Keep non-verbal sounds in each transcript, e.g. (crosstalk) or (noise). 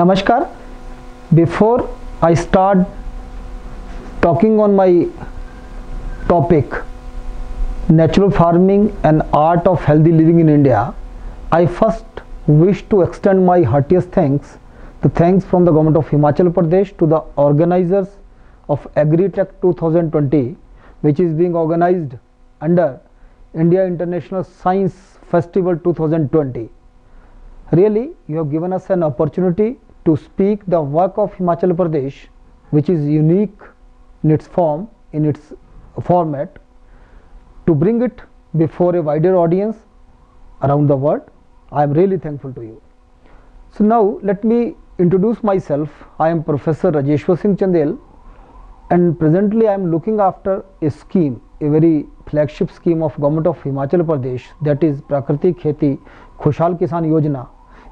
Namaskar before I start talking on my topic natural farming and art of healthy living in India I first wish to extend my heartiest thanks the thanks from the government of Himachal Pradesh to the organizers of AgriTech 2020 which is being organized under India International Science Festival 2020 really you have given us an opportunity to speak the work of Himachal Pradesh, which is unique in its form, in its format, to bring it before a wider audience around the world. I am really thankful to you. So now let me introduce myself. I am Professor Rajeshwar Singh Chandel and presently I am looking after a scheme, a very flagship scheme of government of Himachal Pradesh that is Prakriti Kheti Khushal Kisan Yojana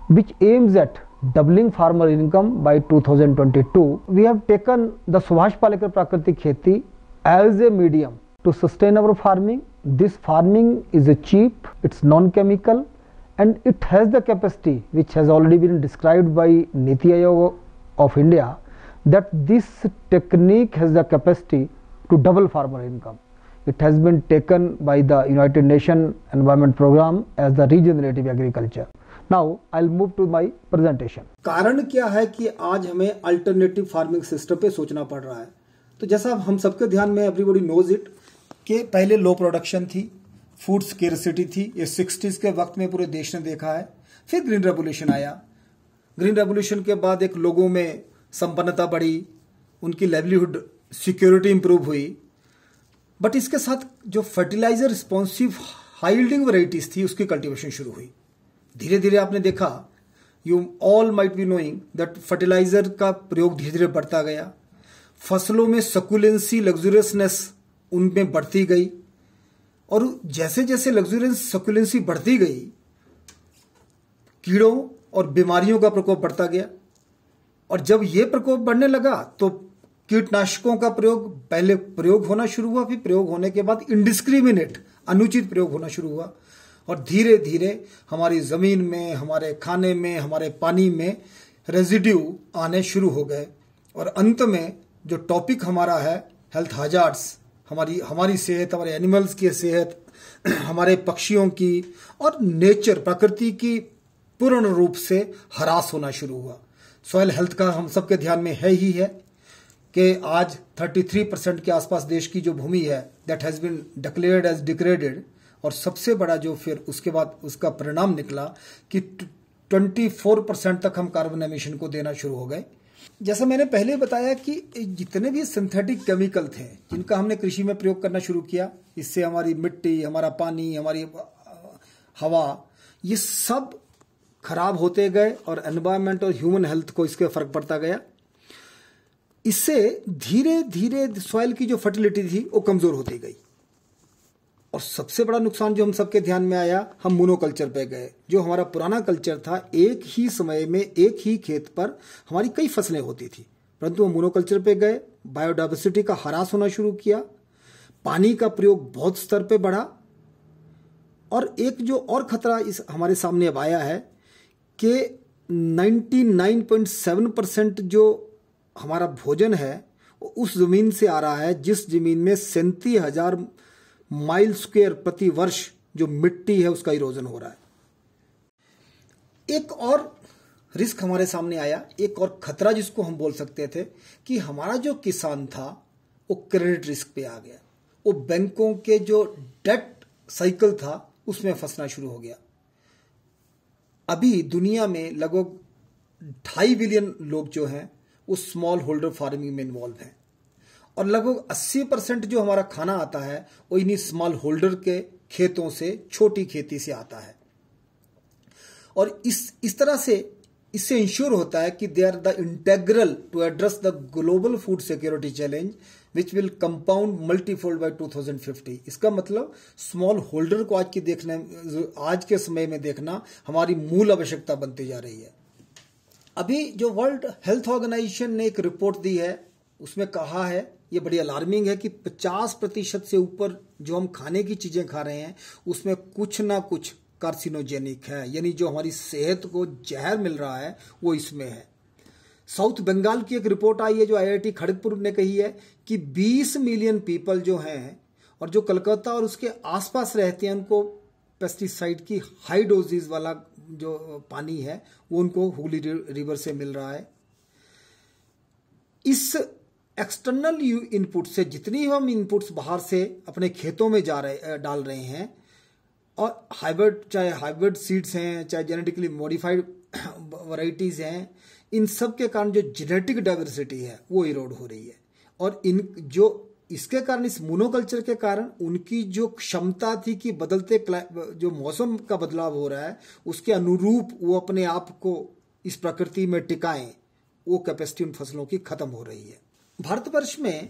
which aims at doubling farmer income by 2022. We have taken the Subhash Palekar Prakriti Kheti as a medium to sustain our farming. This farming is cheap, it's non-chemical and it has the capacity which has already been described by Niti Aayog of India that this technique has the capacity to double farmer income. It has been taken by the United Nations Environment Program as the regenerative agriculture. Now I move to my presentation कारण क्या है कि आज हमें alternative farming system पे सोचना पड़ रहा है तो जैसा हम सबके ध्यान में एवरीबॉडी नोज इट कि पहले लो प्रोडक्शन थी फूड स्केरसिटी थी ये सिक्सटीज के वक्त में पूरे देश ने देखा है फिर ग्रीन रेवोल्यूशन आया ग्रीन रेवोल्यूशन के बाद एक लोगों में संपन्नता बढ़ी उनकी लाइवलीहुड सिक्योरिटी इंप्रूव हुई बट इसके साथ जो फर्टिलाइजर रिस्पॉन्सिव हाइल्डिंग वेराइटीज थी उसकी कल्टीवेशन शुरू हुई धीरे धीरे आपने देखा you all might be knowing that fertiliser का प्रयोग धीरे धीरे बढ़ता गया फसलों में सकुलेंसी लग्जूरियसनेस उनमें बढ़ती गई और जैसे जैसे लग्जूरियस सकुलेंसी बढ़ती गई कीड़ों और बीमारियों का प्रकोप बढ़ता गया और जब ये प्रकोप बढ़ने लगा तो कीटनाशकों का प्रयोग पहले प्रयोग होना शुरू हुआ फिर प्रयोग होने के बाद इंडिस्क्रिमिनेट अनुचित प्रयोग होना शुरू हुआ और धीरे धीरे हमारी ज़मीन में हमारे खाने में हमारे पानी में रेजिड्यू आने शुरू हो गए और अंत में जो टॉपिक हमारा है हेल्थ हजार्ड्स हमारी हमारी सेहत हमारे एनिमल्स की सेहत (clears throat) हमारे पक्षियों की और नेचर प्रकृति की पूर्ण रूप से हरास होना शुरू हुआ सॉयल हेल्थ का हम सबके ध्यान में है ही है कि आज 33 परसेंट के आसपास देश की जो भूमि है that has been declared as degraded और सबसे बड़ा जो फिर उसके बाद उसका परिणाम निकला कि 24 परसेंट तक हम कार्बन एमिशन को देना शुरू हो गए जैसा मैंने पहले बताया कि जितने भी सिंथेटिक केमिकल थे जिनका हमने कृषि में प्रयोग करना शुरू किया इससे हमारी मिट्टी हमारा पानी हमारी हवा ये सब खराब होते गए और एनवायरमेंट और ह्यूमन हेल्थ को इसके फर्क पड़ता गया इससे धीरे धीरे सॉइल की जो फर्टिलिटी थी वो कमजोर होती गई और सबसे बड़ा नुकसान जो हम सबके ध्यान में आया हम मोनोकल्चर पे गए जो हमारा पुराना कल्चर था एक ही समय में एक ही खेत पर हमारी कई फसलें होती थी परंतु हम मोनोकल्चर पे गए बायोडाइवर्सिटी का हरास होना शुरू किया पानी का प्रयोग बहुत स्तर पे बढ़ा और एक जो और खतरा इस हमारे सामने अब आया है कि 99.7 परसेंट जो हमारा भोजन है उस ज़मीन से आ रहा है जिस ज़मीन में सैंतीस हज़ार माइल स्क्वेयर प्रति वर्ष जो मिट्टी है उसका इरोजन हो रहा है एक और रिस्क हमारे सामने आया एक और खतरा जिसको हम बोल सकते थे कि हमारा जो किसान था वो क्रेडिट रिस्क पे आ गया वो बैंकों के जो डेट साइकिल था उसमें फंसना शुरू हो गया अभी दुनिया में लगभग ढाई बिलियन लोग जो हैं वो स्मॉल होल्डर फार्मिंग में इन्वॉल्व हैं और लगभग 80 परसेंट जो हमारा खाना आता है वो इन्हीं स्मॉल होल्डर के खेतों से छोटी खेती से आता है और इस इस तरह से इससे इंश्योर होता है कि they are the integral to address the global food security challenge which will compound multifold by 2050 इसका मतलब स्मॉल होल्डर को आज की देखने आज के समय में देखना हमारी मूल आवश्यकता बनती जा रही है अभी जो वर्ल्ड हेल्थ ऑर्गेनाइजेशन ने एक रिपोर्ट दी है उसमें कहा है ये बड़ी अलार्मिंग है कि 50 प्रतिशत से ऊपर जो हम खाने की चीज़ें खा रहे हैं उसमें कुछ ना कुछ कार्सिनोजेनिक है यानी जो हमारी सेहत को जहर मिल रहा है वो इसमें है साउथ बंगाल की एक रिपोर्ट आई है जो आईआईटी खड़गपुर ने कही है कि 20 मिलियन पीपल जो हैं और जो कलकत्ता और उसके आसपास रहते हैं उनको पेस्टिसाइड की हाई डोजेज वाला जो पानी है वो उनको हुगली रिवर से मिल रहा है इस एक्सटर्नल इनपुट से जितनी हम इनपुट्स बाहर से अपने खेतों में जा रहे डाल रहे हैं और हाइब्रिड चाहे हाइब्रिड सीड्स हैं चाहे जेनेटिकली मॉडिफाइड वराइटीज़ हैं इन सब के कारण जो जेनेटिक डाइवर्सिटी है वो इरोड हो रही है और इन जो इसके कारण इस मोनोकल्चर के कारण उनकी जो क्षमता थी कि बदलते जो मौसम का बदलाव हो रहा है उसके अनुरूप वो अपने आप को इस प्रकृति में टिकाएं वो कैपेसिटी उन फसलों की खत्म हो रही है भारतवर्ष में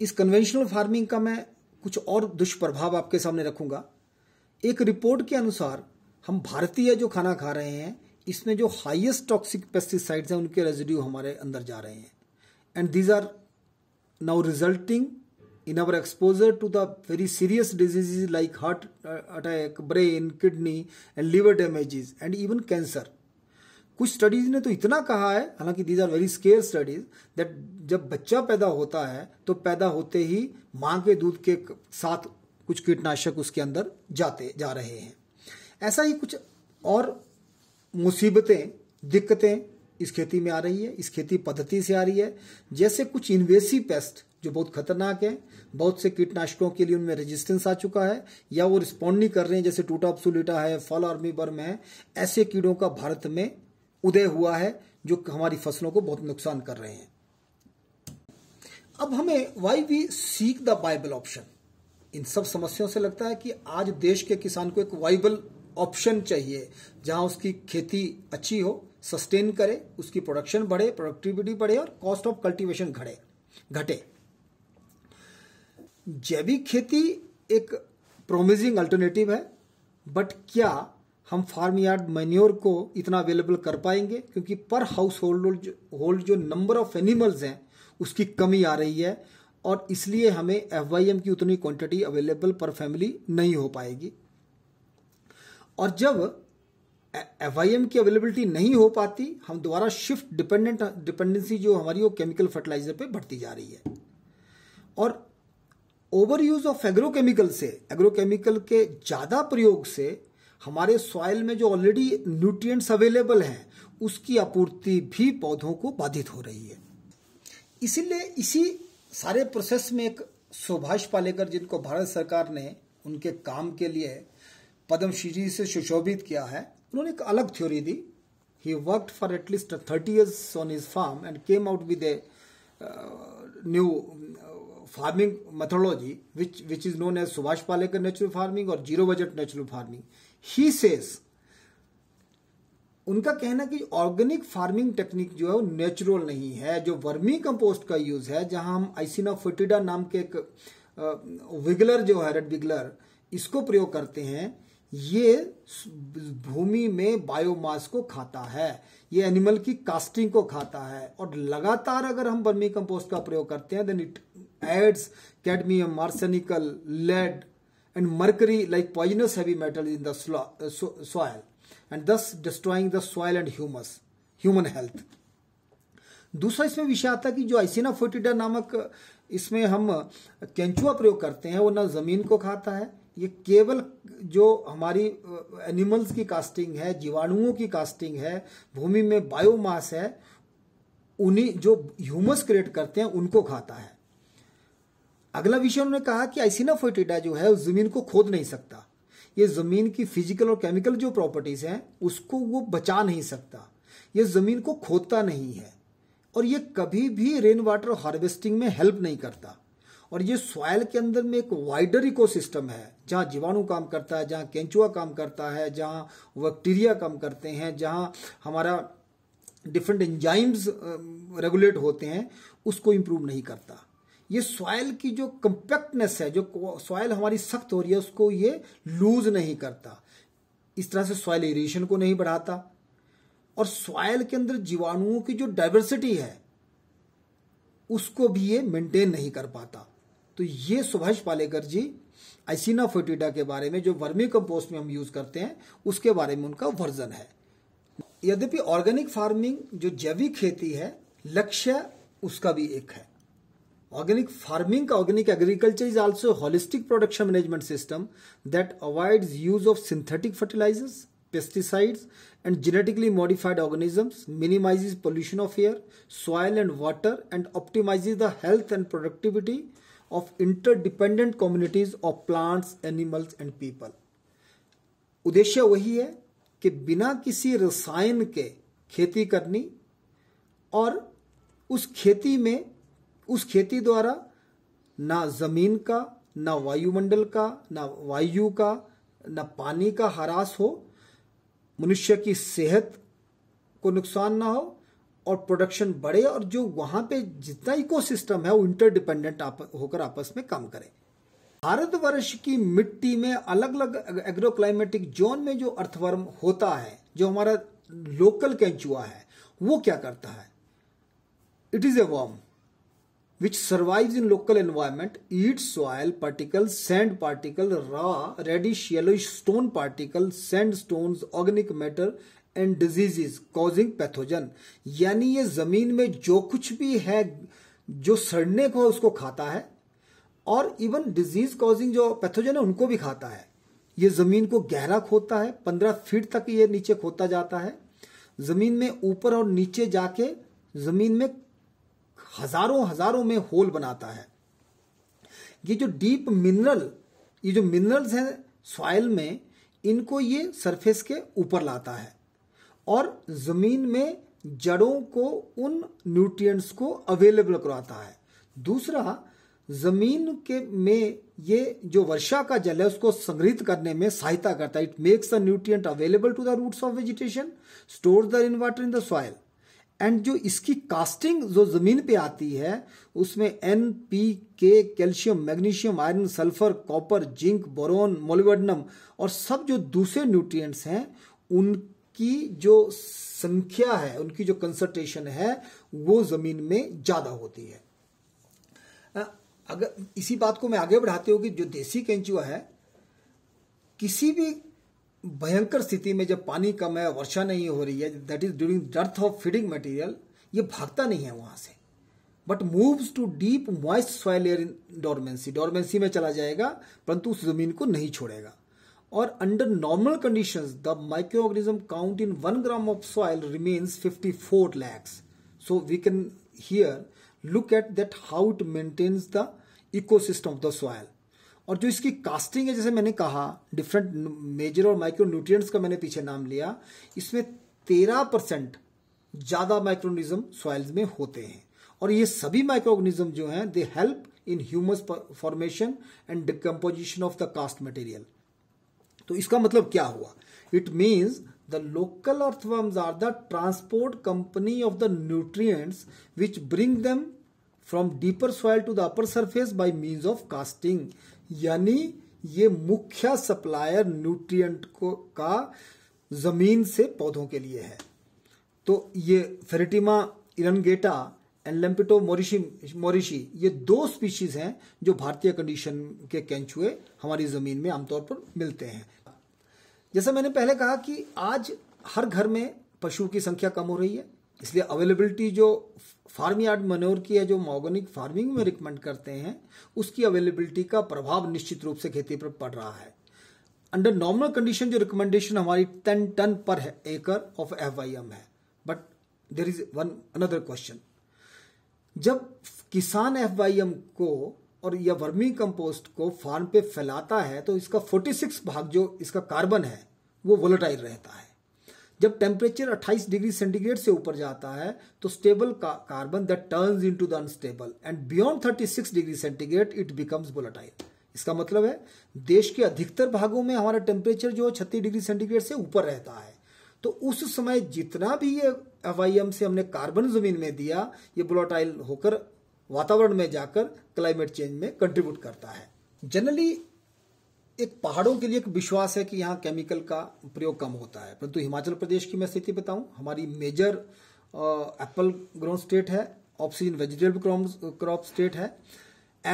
इस कन्वेंशनल फार्मिंग का मैं कुछ और दुष्प्रभाव आपके सामने रखूंगा एक रिपोर्ट के अनुसार हम भारतीय जो खाना खा रहे हैं इसमें जो हाईएस्ट टॉक्सिक पेस्टिसाइड्स हैं उनके रेजिड्यू हमारे अंदर जा रहे हैं and these are now resulting in our exposure to the very serious disease like heart attack brain kidney and liver damages and even cancer कुछ स्टडीज ने तो इतना कहा है हालांकि these are very scare studies that जब बच्चा पैदा होता है तो पैदा होते ही माँ के दूध के साथ कुछ कीटनाशक उसके अंदर जाते जा रहे हैं ऐसा ही कुछ और मुसीबतें दिक्कतें इस खेती में आ रही है इस खेती पद्धति से आ रही है जैसे कुछ इन्वेसिव पेस्ट जो बहुत खतरनाक है बहुत से कीटनाशकों के लिए उनमें रेजिस्टेंस आ चुका है या वो रिस्पॉन्ड नहीं कर रहे हैं जैसे टूटा अपसुलिटा है फल आर्मी बर्म है ऐसे कीड़ों का भारत में उदय हुआ है जो हमारी फसलों को बहुत नुकसान कर रहे हैं अब हमें why we seek the viable option इन सब समस्याओं से लगता है कि आज देश के किसान को एक वाइबल ऑप्शन चाहिए जहां उसकी खेती अच्छी हो सस्टेन करे उसकी प्रोडक्शन बढ़े प्रोडक्टिविटी बढ़े और कॉस्ट ऑफ कल्टीवेशन घटे घटे जैविक खेती एक प्रोमिजिंग अल्टरनेटिव है बट क्या हम फार्म यार्ड मैन्योर को इतना अवेलेबल कर पाएंगे क्योंकि पर हाउस होल्ड होल्ड जो नंबर ऑफ एनिमल्स हैं उसकी कमी आ रही है और इसलिए हमें एफ की उतनी क्वांटिटी अवेलेबल पर फैमिली नहीं हो पाएगी और जब एफ की अवेलेबिलिटी नहीं हो पाती हम दोबारा शिफ्ट डिपेंडेंट डिपेंडेंसी जो हमारी वो केमिकल फर्टिलाइजर पे बढ़ती जा रही है और ओवर यूज ऑफ एग्रोकेमिकल से एग्रोकेमिकल के ज़्यादा प्रयोग से हमारे सॉइल में जो ऑलरेडी न्यूट्रिएंट्स अवेलेबल हैं उसकी आपूर्ति भी पौधों को बाधित हो रही है इसीलिए इसी सारे प्रोसेस में एक सुभाष पालेकर जिनको भारत सरकार ने उनके काम के लिए पद्मश्री से सुशोभित किया है उन्होंने एक अलग थ्योरी दी he work for at least thirty years on his farm and came out with a new farming methodology which which is known as Subhash Palekar natural farming और zero budget natural farming he says उनका कहना कि organic farming technique जो है वो natural नहीं है जो वर्मी कंपोस्ट का यूज है जहां हम आइसिनोफिटिडा नाम के एक विगलर जो है रेड विगलर इसको प्रयोग करते हैं ये भूमि में बायोमास को खाता है ये एनिमल की कास्टिंग को खाता है और लगातार अगर हम वर्मी कंपोस्ट का प्रयोग करते हैं then it adds cadmium arsenical lead and mercury like poisonous heavy metal in the uh, soil and thus destroying the soil and humus human health दूसरा इसमें विषय आता है कि जो आइसिना फोटिडा नामक uh, इसमें हम uh, केंचुआ प्रयोग करते हैं वो ना जमीन को खाता है ये केवल जो हमारी एनिमल्स की कास्टिंग है जीवाणुओं की कास्टिंग है भूमि में बायोमास है उन्हीं जो ह्यूमस क्रिएट करते हैं उनको खाता है अगला विषय उन्होंने कहा कि आइसिनाफोइटिडा जो है उस जमीन को खोद नहीं सकता ये जमीन की फिजिकल और केमिकल जो प्रॉपर्टीज हैं उसको वो बचा नहीं सकता ये जमीन को खोदता नहीं है और ये कभी भी रेन वाटर हार्वेस्टिंग में हेल्प नहीं करता और ये सॉयल के अंदर में एक वाइडर इकोसिस्टम है जहाँ जीवाणु काम करता है जहाँ केंचुआ काम करता है जहाँ बैक्टीरिया काम करते हैं जहाँ हमारा डिफरेंट एंजाइम्स रेगुलेट होते हैं उसको इम्प्रूव नहीं करता ये सॉयल की जो कम्पैक्टनेस है जो सॉयल हमारी सख्त हो रही है उसको ये लूज नहीं करता इस तरह से सॉयल एरिएशन को नहीं बढ़ाता और सॉयल के अंदर जीवाणुओं की जो डाइवर्सिटी है उसको भी ये मेंटेन नहीं कर पाता तो ये सुभाष पालेकर जी आइसिना फोटिडा के बारे में जो वर्मी कंपोस्ट में हम यूज करते हैं उसके बारे में उनका वर्जन है यद्यपि ऑर्गेनिक फार्मिंग जो जैविक खेती है लक्ष्य उसका भी एक है Organic farming, organic agriculture is also a holistic production management system that avoids use of synthetic fertilizers, pesticides and genetically modified organisms, minimizes pollution of air, soil and water and optimizes the health and productivity of interdependent communities of plants, animals and people. उद्देश्य वही है कि बिना किसी रसायन के खेती करनी और उस खेती में उस खेती द्वारा ना जमीन का ना वायुमंडल का ना वायु का ना पानी का हरास हो मनुष्य की सेहत को नुकसान ना हो और प्रोडक्शन बढ़े और जो वहां पे जितना इकोसिस्टम है वो इंटरडिपेंडेंट आप, होकर आपस में काम करे भारतवर्ष की मिट्टी में अलग अलग एग्रोक्लाइमेटिक जोन में जो अर्थवर्म होता है जो हमारा लोकल कैंचुआ है वो क्या करता है it is a worm which survives in local environment eats soil particles sand particle raw reddish yellowish stone particles sandstones organic matter and diseases causing pathogen यानी ये जमीन में जो कुछ भी है जो सड़ने को उसको खाता है और इवन डिजीज कॉजिंग जो पैथोजन है उनको भी खाता है ये जमीन को गहरा खोदता है पंद्रह फीट तक ये नीचे खोदता जाता है जमीन में ऊपर और नीचे जाके जमीन में हजारों हजारों में होल बनाता है ये जो डीप मिनरल ये जो मिनरल्स हैं सॉयल में इनको ये सरफेस के ऊपर लाता है और ज़मीन में जड़ों को उन न्यूट्रिएंट्स को अवेलेबल करवाता है दूसरा ज़मीन के में ये जो वर्षा का जल है उसको संग्रहित करने में सहायता करता है it makes the nutrient available to the roots of vegetation store the in water in the soil and जो इसकी कास्टिंग जो ज़मीन पे आती है उसमें N P K calcium magnesium iron sulphur copper zinc boron molybdenum और सब जो दूसरे न्यूट्रिएंट्स हैं उनकी जो संख्या है उनकी जो कंसंट्रेशन है वो ज़मीन में ज़्यादा होती है अगर इसी बात को मैं आगे बढ़ाती हूँ कि जो देसी कैंचुआ है किसी भी भयंकर स्थिति में जब पानी कम है वर्षा नहीं हो रही है that is during dearth of feeding material ये भागता नहीं है वहां से but moves to deep moist soil or in dormancy dormancy में चला जाएगा परंतु उस जमीन को नहीं छोड़ेगा और under normal condition the microorganism count in one gram of soil remains fifty four lakhs so we can here look at that how it maintains the ecosystem of the soil और जो इसकी कास्टिंग है जैसे मैंने कहा different major और micro nutrients का मैंने पीछे नाम लिया इसमें तेरह परसेंट ज्यादा माइक्रोनिज्म सॉइल्स में होते हैं और ये सभी माइक्रोनिज्म जो हैं they help in humus formation and decomposition of the cast material तो इसका मतलब क्या हुआ it means the local earthworms are the transport company of the nutrient which bring them from deeper soil to the upper surface by means of casting यानी ये मुख्य supplier nutrient को का जमीन से पौधों के लिए है तो ये फेरेटिमा इरनगेटा एंड लेम्पिटो मोरिशी मोरिशी ये दो स्पीशीज हैं जो भारतीय कंडीशन के कैंचुए हमारी जमीन में आमतौर पर मिलते हैं जैसे मैंने पहले कहा कि आज हर घर में पशु की संख्या कम हो रही है इसलिए अवेलेबिलिटी जो फार्म यार्ड मनोर की है जो मॉर्गेनिक फार्मिंग में रिकमेंड करते हैं उसकी अवेलेबिलिटी का प्रभाव निश्चित रूप से खेती पर पड़ रहा है अंडर नॉर्मल कंडीशन जो रिकमेंडेशन हमारी ten ton per acre of F है but there is one another question जब किसान एफ को और या वर्मी कंपोस्ट को फार्म पे फैलाता है तो इसका 46 भाग जो इसका कार्बन है वो वोलेटाइल रहता है जब टेम्परेचर 28 डिग्री सेंटीग्रेड से ऊपर जाता है तो स्टेबल का carbon that turns into the unstable and beyond 36 degree centigrade it becomes volatile इसका मतलब है देश के अधिकतर भागों में हमारा टेम्परेचर जो है छत्तीस डिग्री सेंटीग्रेड से ऊपर रहता है तो उस समय जितना भी ये एफ से हमने कार्बन जमीन में दिया ये बोलाटाइल होकर वातावरण में जाकर क्लाइमेट चेंज में कंट्रीब्यूट करता है जनरली एक पहाड़ों के लिए एक विश्वास है कि यहाँ केमिकल का प्रयोग कम होता है परंतु हिमाचल प्रदेश की मैं स्थिति बताऊं हमारी मेजर एप्पल ग्रोन स्टेट है ऑक्सीजन वेजिटेबल क्रॉप स्टेट है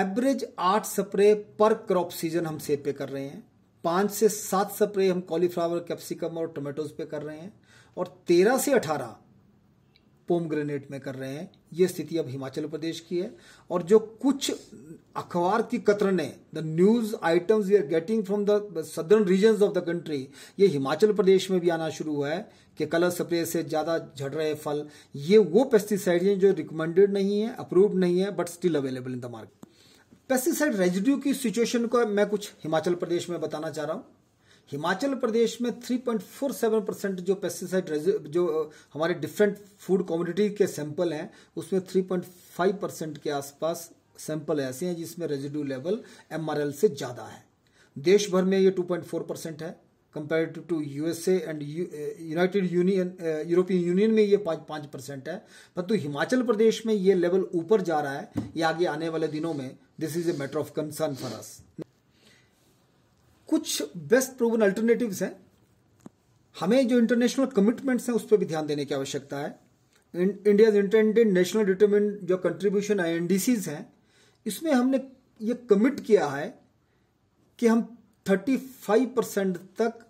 एवरेज आठ स्प्रे पर क्रॉप सीजन हम सेब पे कर रहे हैं पांच से सात स्प्रे हम कॉलीफ्लावर कैप्सिकम और टोमेटोज पे कर रहे हैं और तेरह से अठारह पोम ग्रेनेट में कर रहे हैं ये स्थिति अब हिमाचल प्रदेश की है और जो कुछ अखबार की कतरने the news items we are getting from the southern region of the country ये हिमाचल प्रदेश में भी आना शुरू हुआ है कि कलर स्प्रे से ज़्यादा झड़ रहे फल ये वो पेस्टिसाइड हैं जो रिकमेंडेड नहीं है अप्रूव नहीं है but still available in the market pesticide residue की सिचुएशन को मैं कुछ हिमाचल प्रदेश में बताना चाह रहा हूं हिमाचल प्रदेश में 3.47 परसेंट जो पेस्टिसाइड जो हमारे डिफरेंट फूड कम्युनिटी के सैंपल हैं उसमें 3.5 परसेंट के आसपास सैंपल ऐसे हैं जिसमें रेजिड्यू लेवल एमआरएल से ज़्यादा है देश भर में ये 2.4 परसेंट है compare to USA and united union european union में ये पाँच पाँच परसेंट है परंतु तो हिमाचल प्रदेश में ये लेवल ऊपर जा रहा है ये आगे आने वाले दिनों में this is a matter of concern for us कुछ बेस्ट प्रूवन अल्टरनेटिव हैं हमें जो इंटरनेशनल कमिटमेंट्स हैं उस पर भी ध्यान देने की आवश्यकता है इंडिया इंटेंडेड नेशनल डिटर्मिन जो कंट्रीब्यूशन आई हैं इसमें हमने ये कमिट किया है कि हम 35 परसेंट तक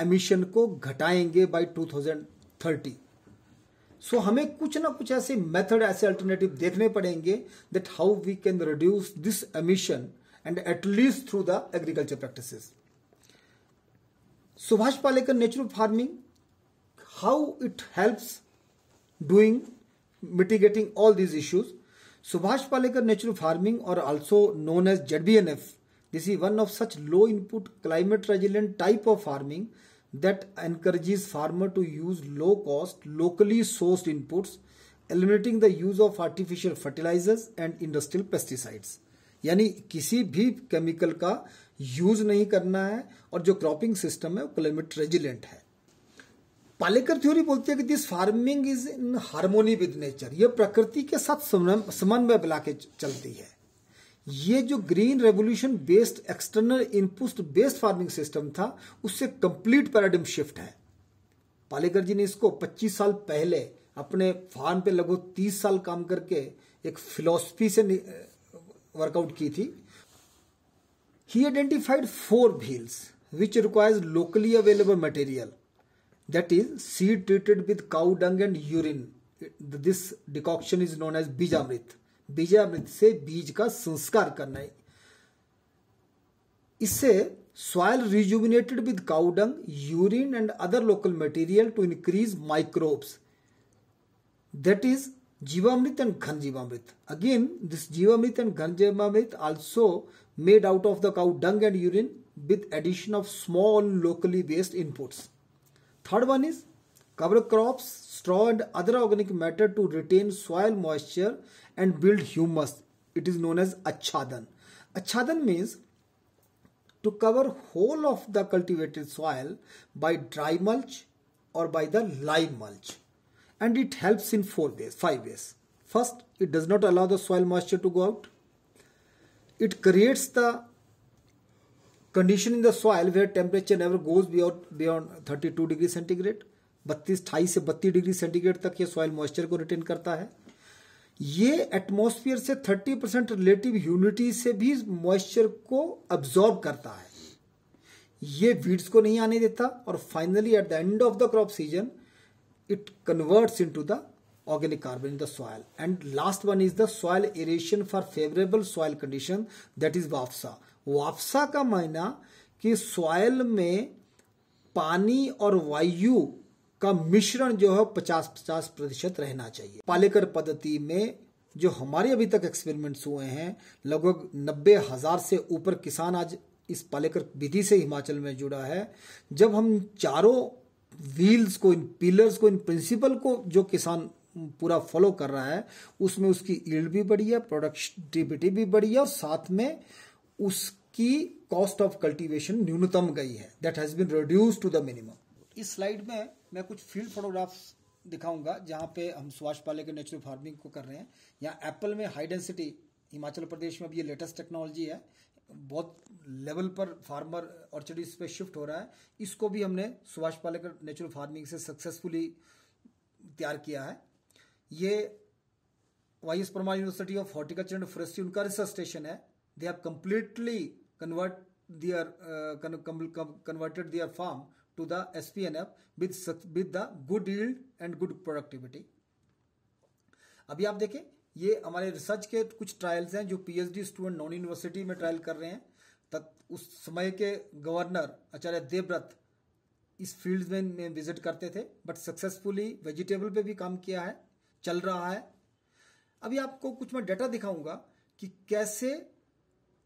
एमिशन को घटाएंगे बाय 2030 सो so, हमें कुछ ना कुछ ऐसे मेथड ऐसे अल्टरनेटिव देखने पड़ेंगे that how we can reduce this emission and at least through the agriculture practices Subhash Palekar Natural Farming, how it helps doing mitigating all these issues. Subhash Palekar Natural Farming or also known as ZBNF. This is one of such low input climate resilient type of farming that encourages farmer to use low cost locally sourced inputs eliminating the use of artificial fertilizers and industrial pesticides. यानी किसी भी chemical का use नहीं करना है और जो cropping system है वो क्लाइमेट रेजिलेंट है पालेकर थ्योरी बोलती है कि this farming is in harmony with nature ये प्रकृति के साथ समन्वय बना के चलती है ये जो green revolution based external input based farming system था उससे कंप्लीट पैराडिम शिफ्ट है पालेकर जी ने इसको 25 साल पहले अपने फार्म पे लगभग 30 साल काम करके एक फिलोसफी से वर्कआउट की थी he identified four wheels which requires locally available material that is seed treated with cow dung and urine this decoction is known as Beejamrit Beejamrit से बीज का संस्कार करना है इससे soil rejuvenated with cow dung urine and other local material to increase microbes that is Jivamrit and Ganjivamrit. Again, this Jivamrit and Ganjivamrit also made out of the cow dung and urine with addition of small locally based inputs. Third one is cover crops, straw and other organic matter to retain soil moisture and build humus. It is known as achadan. Achadan means to cover whole of the cultivated soil by dry mulch or by the live mulch. and it helps in four ways, five ways. First, it does not allow the soil moisture to go out. It creates the condition in the soil where temperature never goes beyond beyond 32 degree centigrade बत्तीस ढाई से बत्तीस degree centigrade तक ये soil moisture को retain करता है ये एटमॉस्फेयर से 30 परसेंट रिलेटिव ह्यूमिडिटी से भी मॉइस्चर को अब्जॉर्ब करता है ये वीड्स को नहीं आने देता और finally at the end of the crop season it converts into the organic carbon in the soil and last one is the soil aeration for favorable soil condition that is wafsa wafsa ka मायना ki soil mein pani aur vayu ka mishran jo hai 50 50 pratishat rehna chahiye palekar पद्धति mein जो हमारे अभी तक experiments हुए हैं लगभग नब्बे हजार से ऊपर किसान आज इस पालेकर विधि से हिमाचल में जुड़ा है जब हम चारों व्हील्स को इन पिलर्स को इन प्रिंसिपल को जो किसान पूरा फॉलो कर रहा है उसमें उसकी ईल्ड भी बढ़ी है प्रोडक्टिविटी भी बढ़ी है और साथ में उसकी कॉस्ट ऑफ कल्टीवेशन न्यूनतम गई है that has been reduce to the minimum इस स्लाइड में मैं कुछ फील्ड फोटोग्राफ्स दिखाऊंगा जहां पे हम सुभाष पाले के नेचुरल फार्मिंग को कर रहे हैं यहाँ एप्पल में हाई डेंसिटी हिमाचल प्रदेश में अब ये लेटेस्ट टेक्नोलॉजी है बहुत लेवल पर फार्मर ऑर्चडीज पे शिफ्ट हो रहा है इसको भी हमने सुभाष पालेकर नेचुरल फार्मिंग से सक्सेसफुली तैयार किया है ये Y S Parmar university of horticulture and forestry उनका रिसर्च स्टेशन है they have completely convert their converted their farm to the S P N F with with the good yield and good productivity अभी आप देखें ये हमारे research के कुछ trials हैं जो पीएचडी स्टूडेंट नॉन यूनिवर्सिटी में ट्रायल कर रहे हैं तक उस समय के गवर्नर आचार्य देवव्रत इस फील्ड में, विजिट करते थे बट सक्सेसफुली वेजिटेबल पे भी काम किया है चल रहा है अभी आपको कुछ मैं डाटा दिखाऊंगा कि कैसे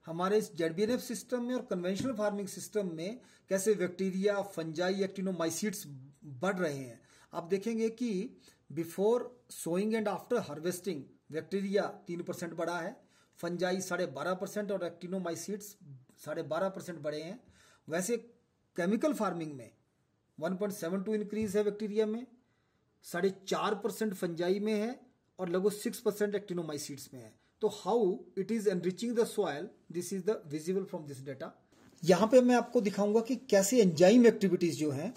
हमारे इस जेडबीएनएफ सिस्टम में और कन्वेंशनल फार्मिंग सिस्टम में कैसे बैक्टीरिया फंजाई एक्टिनोमाइसिट्स बढ़ रहे हैं आप देखेंगे कि before sowing and after harvesting bacteria तीन परसेंट बढ़ा है फंजाई साढ़े बारह परसेंट और एक्टिनोमाइसिट्स साढ़े बारह परसेंट बढ़े हैं वैसे केमिकल फार्मिंग में one point seven two increase है बैक्टीरिया में साढ़े चार परसेंट फंजाई में है और लगभग सिक्स परसेंट एक्टिनोमाइसिट्स में है तो how it is enriching the soil this is the visible from this data यहां पे मैं आपको दिखाऊंगा कि कैसे एंजाइम एक्टिविटीज जो है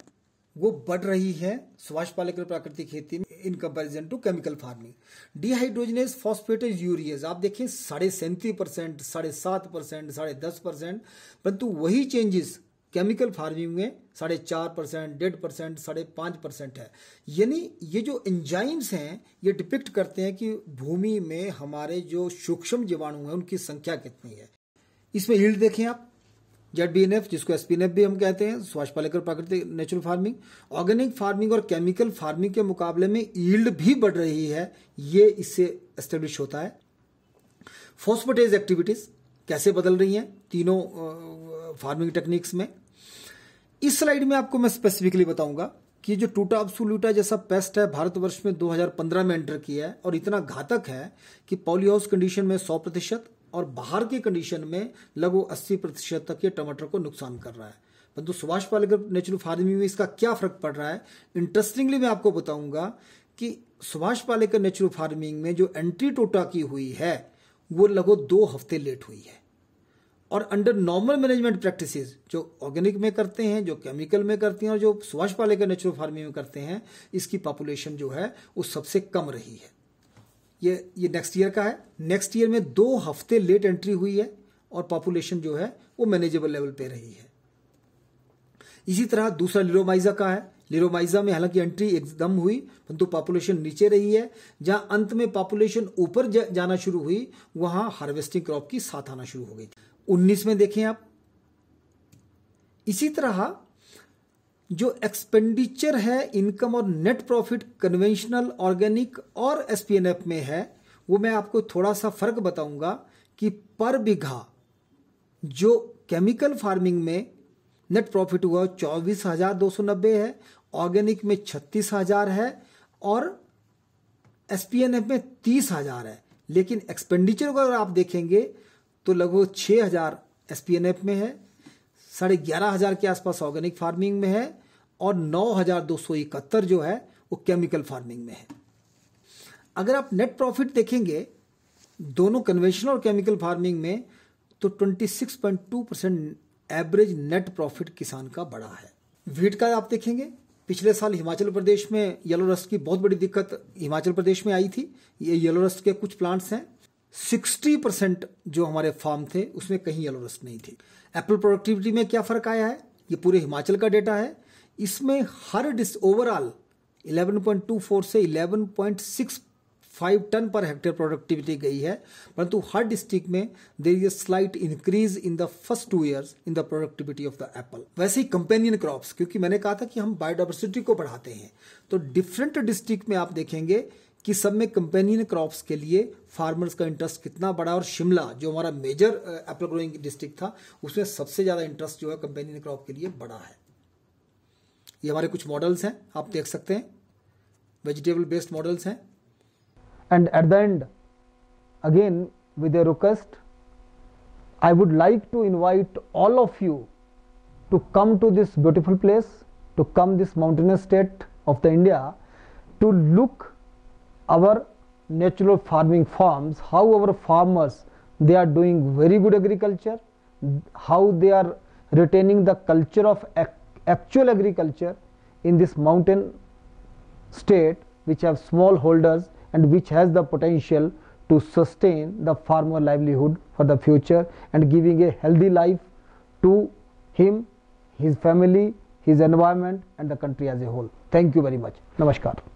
वो बढ़ रही है सुभाष पालेकर प्राकृतिक खेती में in comparison to chemical farming dehydrogenase phosphatase urease आप देखें साढ़े सैंतीस परसेंट साढ़े सात परसेंट साढ़े दस परसेंट परंतु वही चेंजेस केमिकल फार्मिंग में साढ़े चार परसेंट डेढ़ परसेंट साढ़े पाँच परसेंट है यानी ये जो एंजाइम्स हैं ये डिपिक्ट करते हैं कि भूमि में हमारे जो सूक्ष्म जीवाणु हैं उनकी संख्या कितनी है इसमें यील्ड देखें आप जेड बी एन एफ जिसको एसपीएनएफ भी हम कहते हैं स्वास्थ्य पालेकर प्राकृतिक नेचुरल फार्मिंग ऑर्गेनिक फार्मिंग और केमिकल फार्मिंग के मुकाबले में ईल्ड भी बढ़ रही है ये इससे एस्टेब्लिश होता है फोस्फोटेज एक्टिविटीज कैसे बदल रही हैं तीनों फार्मिंग टेक्निक्स में इस स्लाइड में आपको मैं स्पेसिफिकली बताऊंगा कि जो टूटा लूटा जैसा पेस्ट है भारतवर्ष में 2015 में एंटर किया है और इतना घातक है कि पॉलीहाउस कंडीशन में 100 प्रतिशत और बाहर की कंडीशन में लगभग अस्सी प्रतिशत तक ये टमाटर को नुकसान कर रहा है परंतु सुभाष पालेकर नेचुरल फार्मिंग में इसका क्या फर्क पड़ रहा है इंटरेस्टिंगली मैं आपको बताऊंगा कि सुभाष पालेकर नेचुरल फार्मिंग में जो एंट्री टोटा की हुई है वो लगभग दो हफ्ते लेट हुई है और अंडर नॉर्मल मैनेजमेंट प्रैक्टिसेस जो ऑर्गेनिक में करते हैं जो केमिकल में करते हैं और जो सुभाष पालेकर नेचुरल फार्मिंग में करते हैं इसकी पॉपुलेशन जो है वो सबसे कम रही है ये ये नेक्स्ट ईयर का है नेक्स्ट ईयर में दो हफ्ते लेट एंट्री हुई है और पॉपुलेशन जो है वो मैनेजेबल लेवल पे रही है इसी तरह दूसरा लिरोमाइजा का है लिरोमाइजा में हालांकि एंट्री एकदम हुई परंतु पॉपुलेशन नीचे रही है जहां अंत में पॉपुलेशन ऊपर जाना शुरू हुई वहां हार्वेस्टिंग क्रॉप की साथ आना शुरू हो गई उन्नीस में देखें आप इसी तरह जो एक्सपेंडिचर है इनकम और नेट प्रॉफिट कन्वेंशनल ऑर्गेनिक और एस में है वो मैं आपको थोड़ा सा फर्क बताऊंगा कि पर बीघा जो केमिकल फार्मिंग में नेट प्रॉफिट हुआ चौबीस हजार दो सौ नब्बे है ऑर्गेनिक में छत्तीस हजार है और एस में तीस हजार है लेकिन एक्सपेंडिचर को अगर आप देखेंगे तो लगभग छः हजार एस में है साढ़े ग्यारह हजार के आसपास ऑर्गेनिक फार्मिंग में है और इकहत्तर जो है वो केमिकल फार्मिंग में है अगर आप नेट प्रॉफिट देखेंगे दोनों कन्वेंशनल और केमिकल फार्मिंग में तो 26.2 परसेंट एवरेज नेट प्रॉफिट किसान का बड़ा है वीट का आप देखेंगे पिछले साल हिमाचल प्रदेश में येलो रस्ट की बहुत बड़ी दिक्कत हिमाचल प्रदेश में आई थी ये येलो रस्ट के कुछ प्लांट्स हैं 60 परसेंट जो हमारे फार्म थे उसमें कहीं येलो रस्ट नहीं थी एप्पल प्रोडक्टिविटी में क्या फर्क आया है ये पूरे हिमाचल का डेटा है इसमें हर डिस ओवरऑल 11.24 से 11.65 टन पर हेक्टेयर प्रोडक्टिविटी गई है परंतु हर डिस्ट्रिक्ट में there is a slight increase in the first two years in the productivity of the apple वैसे ही कंपेनियन क्रॉप्स क्योंकि मैंने कहा था कि हम बायोडाइवर्सिटी को बढ़ाते हैं तो डिफरेंट डिस्ट्रिक्ट में आप देखेंगे कि सब में कंपेनियन क्रॉप्स के लिए फार्मर्स का इंटरेस्ट कितना बड़ा और शिमला जो हमारा मेजर एप्पल ग्रोइंग डिस्ट्रिक्ट था उसमें सबसे ज़्यादा इंटरेस्ट जो है कंपेनियन क्रॉप के लिए बड़ा है ये हमारे कुछ मॉडल्स हैं आप देख सकते हैं वेजिटेबल बेस्ड मॉडल्स हैं and at the end again with request I would like to invite all of you to come to this beautiful place to come this mountainous state of the India to look our natural farming farms how our farmers they are doing very good agriculture how they are retaining the culture of act actual agriculture in this mountain state which have small holders and which has the potential to sustain the farmer livelihood for the future and giving a healthy life to him, his family, his environment and the country as a whole. Thank you very much. Namaskar.